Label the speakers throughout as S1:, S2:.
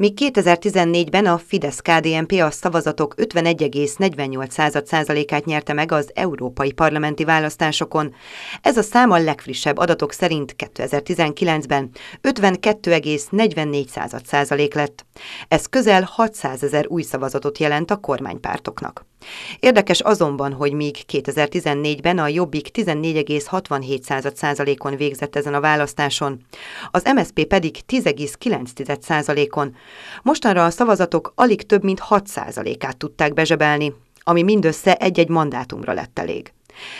S1: Míg 2014-ben a Fidesz-KDNP a szavazatok 51,48%-át nyerte meg az európai parlamenti választásokon, ez a szám a legfrissebb adatok szerint 2019-ben 52,44% lett. Ez közel 600 ezer új szavazatot jelent a kormánypártoknak. Érdekes azonban, hogy míg 2014-ben a Jobbik 14,67%-on végzett ezen a választáson, az MSP pedig 10,9%-on. Mostanra a szavazatok alig több mint 6%-át tudták bezsebelni, ami mindössze egy-egy mandátumra lett elég.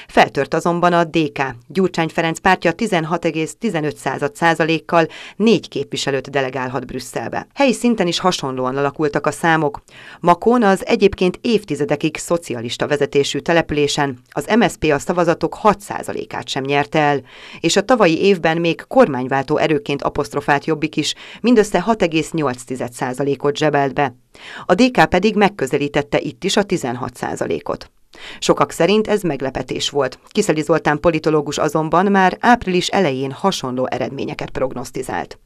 S1: Feltört azonban a DK. Gyurcsány Ferenc pártja 16,15 százalékkal négy képviselőt delegálhat Brüsszelbe. Helyi szinten is hasonlóan alakultak a számok. Makón az egyébként évtizedekig szocialista vezetésű településen az MSP a szavazatok 6 százalékát sem nyerte el, és a tavalyi évben még kormányváltó erőként apostrofált Jobbik is mindössze 6,8 százalékot zsebelt be. A DK pedig megközelítette itt is a 16 százalékot. Sokak szerint ez meglepetés volt. Kiszeli Zoltán politológus azonban már április elején hasonló eredményeket prognosztizált.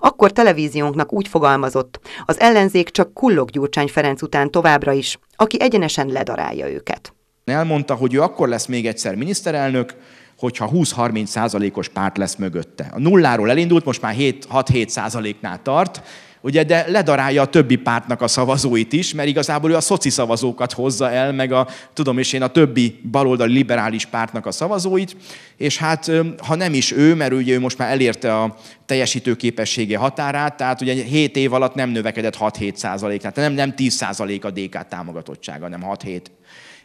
S1: Akkor televíziónknak úgy fogalmazott, az ellenzék csak kullog Gyurcsány Ferenc után továbbra is, aki egyenesen ledarálja
S2: őket. Elmondta, hogy ő akkor lesz még egyszer miniszterelnök, hogyha 20-30 százalékos párt lesz mögötte. A nulláról elindult, most már 6-7 százaléknál tart, ugye, de ledarálja a többi pártnak a szavazóit is, mert igazából ő a szoci szavazókat hozza el, meg a, tudom és én, a többi baloldali liberális pártnak a szavazóit, és hát ha nem is ő, mert ugye ő most már elérte a teljesítő képessége határát, tehát ugye 7 év alatt nem növekedett 6-7 százalék, tehát nem, nem 10 százalék a DK támogatottsága, hanem 6-7.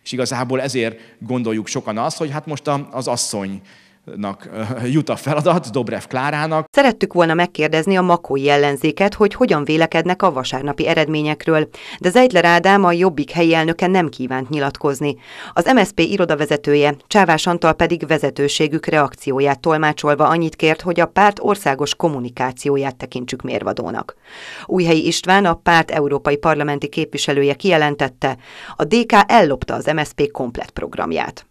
S2: És igazából ezért gondoljuk sokan azt, hogy hát most az asszony Nak eh,
S1: jut a feladat Dobrev Klárának. Szerettük volna megkérdezni a makói ellenzéket, hogy hogyan vélekednek a vasárnapi eredményekről, de Zeidler Ádám a Jobbik helyi elnöke nem kívánt nyilatkozni. Az MSP irodavezetője, Csávás Antal pedig vezetőségük reakcióját tolmácsolva annyit kért, hogy a párt országos kommunikációját tekintsük mérvadónak. Újhelyi István, a párt európai parlamenti képviselője kijelentette, a DK ellopta az MSP komplet programját.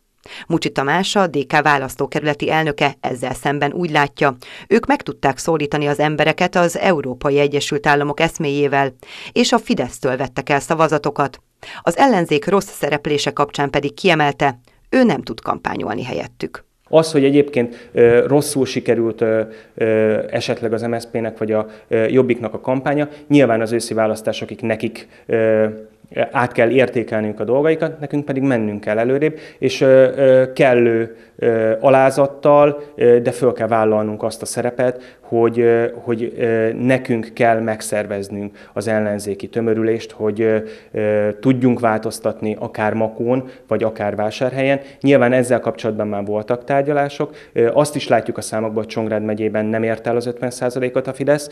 S1: Mucsi Tamás, a DK választókerületi elnöke ezzel szemben úgy látja, ők meg tudták szólítani az embereket az Európai Egyesült Államok eszméjével, és a Fidesztől vettek el szavazatokat. Az ellenzék rossz szereplése kapcsán pedig kiemelte, ő nem tud kampányolni helyettük.
S3: Az, hogy egyébként rosszul sikerült esetleg az MSZP-nek vagy a Jobbiknak a kampánya, nyilván az őszi választásokig nekik át kell értékelnünk a dolgaikat, nekünk pedig mennünk kell előrébb, és kellő alázattal, de föl kell vállalnunk azt a szerepet, hogy, hogy nekünk kell megszerveznünk az ellenzéki tömörülést, hogy tudjunk változtatni akár Makón, vagy akár vásárhelyen. Nyilván ezzel kapcsolatban már voltak tárgyalások. Azt is látjuk a számokban, hogy Csongrád megyében nem ért el az 50%-ot a Fidesz,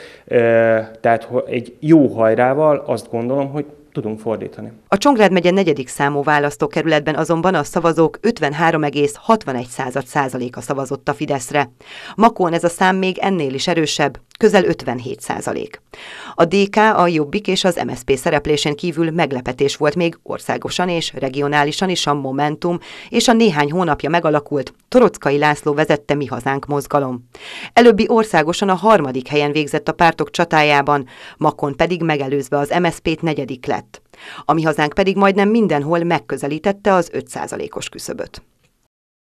S3: tehát egy jó hajrával azt gondolom, hogy tudunk fordítani.
S1: A Csongrád megye negyedik számú választókerületben azonban a szavazók 53,61 százaléka szavazott a Fideszre. Makón ez a szám még ennél is erősebb, közel 57 százalék. A DK, a Jobbik és az MSP szereplésén kívül meglepetés volt még országosan és regionálisan is a Momentum és a néhány hónapja megalakult Torockai László vezette Mi Hazánk mozgalom. Előbbi országosan a harmadik helyen végzett a pártok csatájában, Makon pedig megelőzve az MSP-t negyedik lett. A Mi Hazánk pedig majdnem mindenhol megközelítette az 5 százalékos küszöböt.